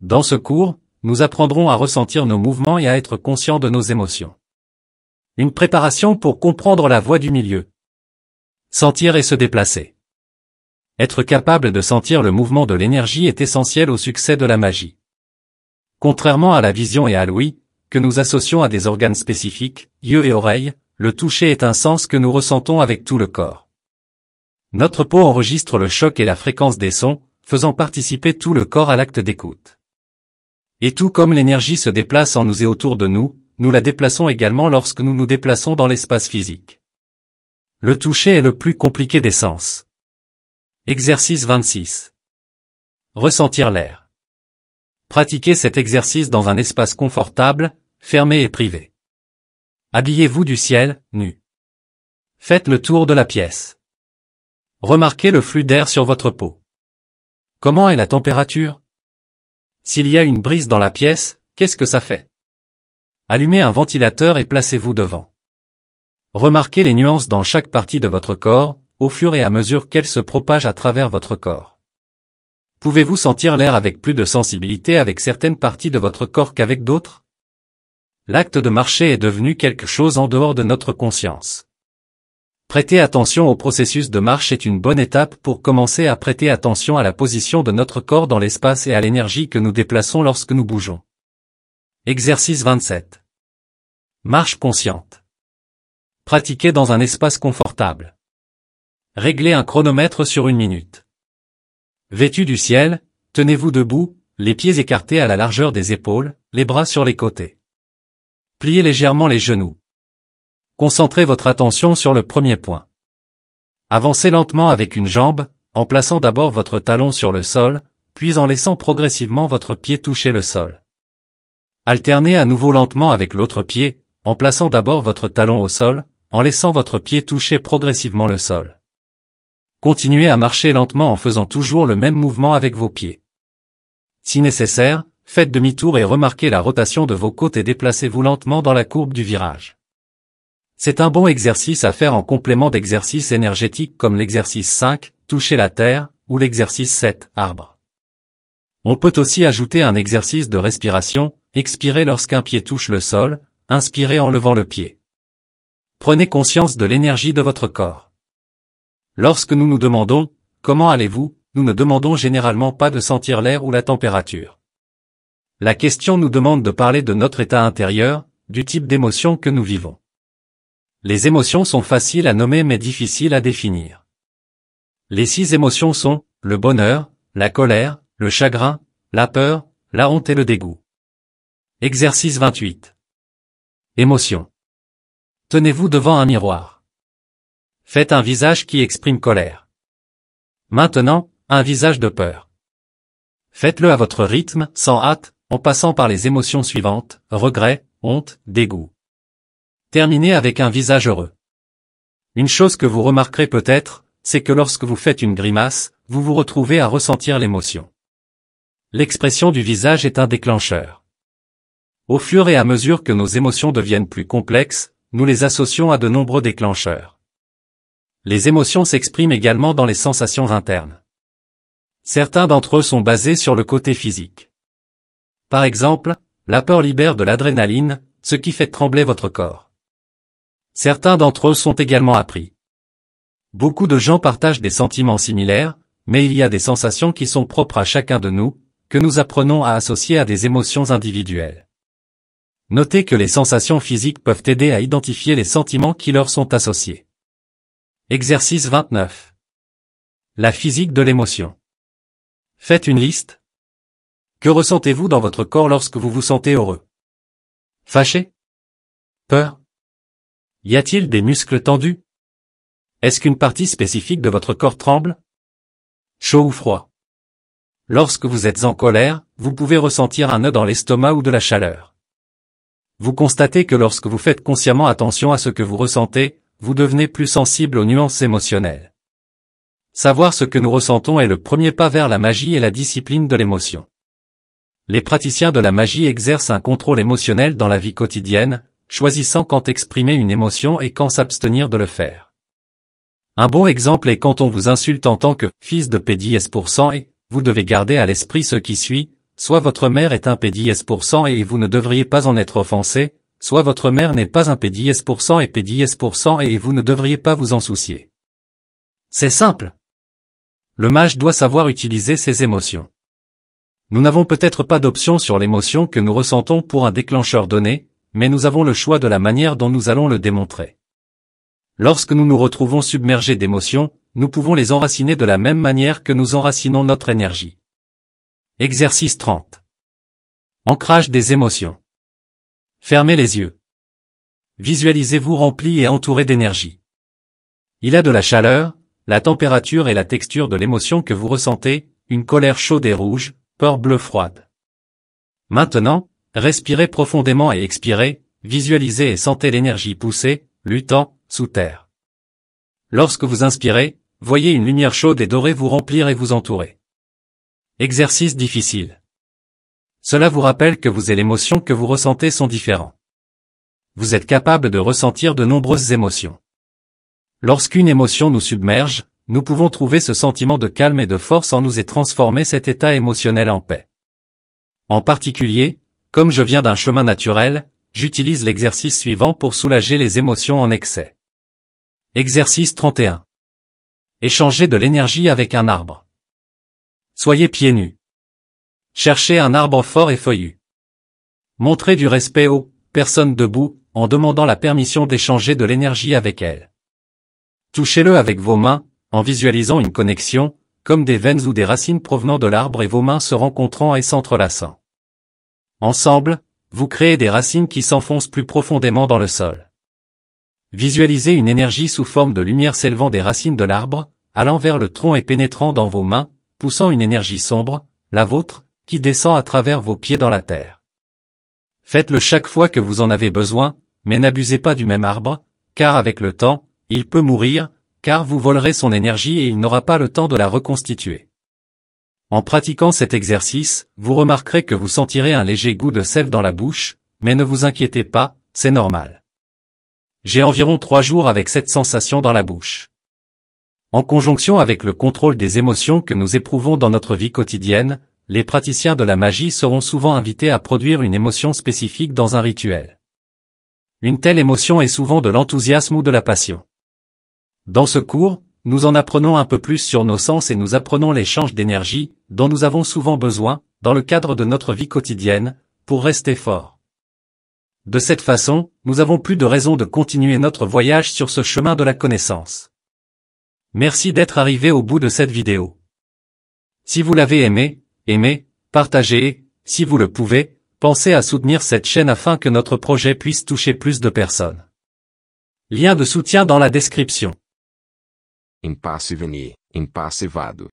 Dans ce cours, nous apprendrons à ressentir nos mouvements et à être conscients de nos émotions. Une préparation pour comprendre la voie du milieu. Sentir et se déplacer. Être capable de sentir le mouvement de l'énergie est essentiel au succès de la magie. Contrairement à la vision et à l'ouïe, que nous associons à des organes spécifiques, yeux et oreilles, le toucher est un sens que nous ressentons avec tout le corps. Notre peau enregistre le choc et la fréquence des sons, faisant participer tout le corps à l'acte d'écoute. Et tout comme l'énergie se déplace en nous et autour de nous, nous la déplaçons également lorsque nous nous déplaçons dans l'espace physique. Le toucher est le plus compliqué des sens. Exercice 26. Ressentir l'air. Pratiquez cet exercice dans un espace confortable, fermé et privé. Habillez-vous du ciel, nu. Faites le tour de la pièce. Remarquez le flux d'air sur votre peau. Comment est la température S'il y a une brise dans la pièce, qu'est-ce que ça fait Allumez un ventilateur et placez-vous devant. Remarquez les nuances dans chaque partie de votre corps, au fur et à mesure qu'elles se propagent à travers votre corps. Pouvez-vous sentir l'air avec plus de sensibilité avec certaines parties de votre corps qu'avec d'autres L'acte de marcher est devenu quelque chose en dehors de notre conscience. Prêter attention au processus de marche est une bonne étape pour commencer à prêter attention à la position de notre corps dans l'espace et à l'énergie que nous déplaçons lorsque nous bougeons. Exercice 27. Marche consciente. Pratiquez dans un espace confortable. Réglez un chronomètre sur une minute. Vêtu du ciel, tenez-vous debout, les pieds écartés à la largeur des épaules, les bras sur les côtés. Pliez légèrement les genoux. Concentrez votre attention sur le premier point. Avancez lentement avec une jambe, en plaçant d'abord votre talon sur le sol, puis en laissant progressivement votre pied toucher le sol. Alternez à nouveau lentement avec l'autre pied, en plaçant d'abord votre talon au sol, en laissant votre pied toucher progressivement le sol. Continuez à marcher lentement en faisant toujours le même mouvement avec vos pieds. Si nécessaire, faites demi-tour et remarquez la rotation de vos côtes et déplacez-vous lentement dans la courbe du virage. C'est un bon exercice à faire en complément d'exercices énergétiques comme l'exercice 5, toucher la terre, ou l'exercice 7, arbre. On peut aussi ajouter un exercice de respiration, expirer lorsqu'un pied touche le sol, inspirer en levant le pied. Prenez conscience de l'énergie de votre corps. Lorsque nous nous demandons, comment allez-vous, nous ne demandons généralement pas de sentir l'air ou la température. La question nous demande de parler de notre état intérieur, du type d'émotion que nous vivons. Les émotions sont faciles à nommer mais difficiles à définir. Les six émotions sont le bonheur, la colère, le chagrin, la peur, la honte et le dégoût. Exercice 28. Émotion. Tenez-vous devant un miroir. Faites un visage qui exprime colère. Maintenant, un visage de peur. Faites-le à votre rythme, sans hâte, en passant par les émotions suivantes, regret, honte, dégoût. Terminez avec un visage heureux. Une chose que vous remarquerez peut-être, c'est que lorsque vous faites une grimace, vous vous retrouvez à ressentir l'émotion. L'expression du visage est un déclencheur. Au fur et à mesure que nos émotions deviennent plus complexes, nous les associons à de nombreux déclencheurs. Les émotions s'expriment également dans les sensations internes. Certains d'entre eux sont basés sur le côté physique. Par exemple, la peur libère de l'adrénaline, ce qui fait trembler votre corps. Certains d'entre eux sont également appris. Beaucoup de gens partagent des sentiments similaires, mais il y a des sensations qui sont propres à chacun de nous, que nous apprenons à associer à des émotions individuelles. Notez que les sensations physiques peuvent aider à identifier les sentiments qui leur sont associés. Exercice 29. La physique de l'émotion. Faites une liste. Que ressentez-vous dans votre corps lorsque vous vous sentez heureux Fâché Peur y a-t-il des muscles tendus Est-ce qu'une partie spécifique de votre corps tremble Chaud ou froid Lorsque vous êtes en colère, vous pouvez ressentir un nœud dans l'estomac ou de la chaleur. Vous constatez que lorsque vous faites consciemment attention à ce que vous ressentez, vous devenez plus sensible aux nuances émotionnelles. Savoir ce que nous ressentons est le premier pas vers la magie et la discipline de l'émotion. Les praticiens de la magie exercent un contrôle émotionnel dans la vie quotidienne, choisissant quand exprimer une émotion et quand s'abstenir de le faire. Un bon exemple est quand on vous insulte en tant que « fils de cent » et « vous devez garder à l'esprit ce qui suit, soit votre mère est un PDS% et vous ne devriez pas en être offensé, soit votre mère n'est pas un PDS% et cent et vous ne devriez pas vous en soucier. C'est simple. Le mage doit savoir utiliser ses émotions. Nous n'avons peut-être pas d'option sur l'émotion que nous ressentons pour un déclencheur donné, mais nous avons le choix de la manière dont nous allons le démontrer. Lorsque nous nous retrouvons submergés d'émotions, nous pouvons les enraciner de la même manière que nous enracinons notre énergie. Exercice 30. Ancrage des émotions. Fermez les yeux. Visualisez-vous rempli et entouré d'énergie. Il a de la chaleur, la température et la texture de l'émotion que vous ressentez, une colère chaude et rouge, peur bleue froide. Maintenant, Respirez profondément et expirez, visualisez et sentez l'énergie pousser, luttant, sous terre. Lorsque vous inspirez, voyez une lumière chaude et dorée vous remplir et vous entourer. Exercice difficile. Cela vous rappelle que vous et l'émotion que vous ressentez sont différents. Vous êtes capable de ressentir de nombreuses émotions. Lorsqu'une émotion nous submerge, nous pouvons trouver ce sentiment de calme et de force en nous et transformer cet état émotionnel en paix. En particulier, comme je viens d'un chemin naturel, j'utilise l'exercice suivant pour soulager les émotions en excès. Exercice 31. Échanger de l'énergie avec un arbre. Soyez pieds nus. Cherchez un arbre fort et feuillu. Montrez du respect aux personnes debout en demandant la permission d'échanger de l'énergie avec elles. Touchez-le avec vos mains, en visualisant une connexion, comme des veines ou des racines provenant de l'arbre et vos mains se rencontrant et s'entrelaçant. Ensemble, vous créez des racines qui s'enfoncent plus profondément dans le sol. Visualisez une énergie sous forme de lumière s'élevant des racines de l'arbre, allant vers le tronc et pénétrant dans vos mains, poussant une énergie sombre, la vôtre, qui descend à travers vos pieds dans la terre. Faites-le chaque fois que vous en avez besoin, mais n'abusez pas du même arbre, car avec le temps, il peut mourir, car vous volerez son énergie et il n'aura pas le temps de la reconstituer. En pratiquant cet exercice, vous remarquerez que vous sentirez un léger goût de sève dans la bouche, mais ne vous inquiétez pas, c'est normal. J'ai environ trois jours avec cette sensation dans la bouche. En conjonction avec le contrôle des émotions que nous éprouvons dans notre vie quotidienne, les praticiens de la magie seront souvent invités à produire une émotion spécifique dans un rituel. Une telle émotion est souvent de l'enthousiasme ou de la passion. Dans ce cours, nous en apprenons un peu plus sur nos sens et nous apprenons l'échange d'énergie, dont nous avons souvent besoin, dans le cadre de notre vie quotidienne, pour rester forts. De cette façon, nous avons plus de raisons de continuer notre voyage sur ce chemin de la connaissance. Merci d'être arrivé au bout de cette vidéo. Si vous l'avez aimé, aimez, partagez et, si vous le pouvez, pensez à soutenir cette chaîne afin que notre projet puisse toucher plus de personnes. Lien de soutien dans la description. impasse veni, vado.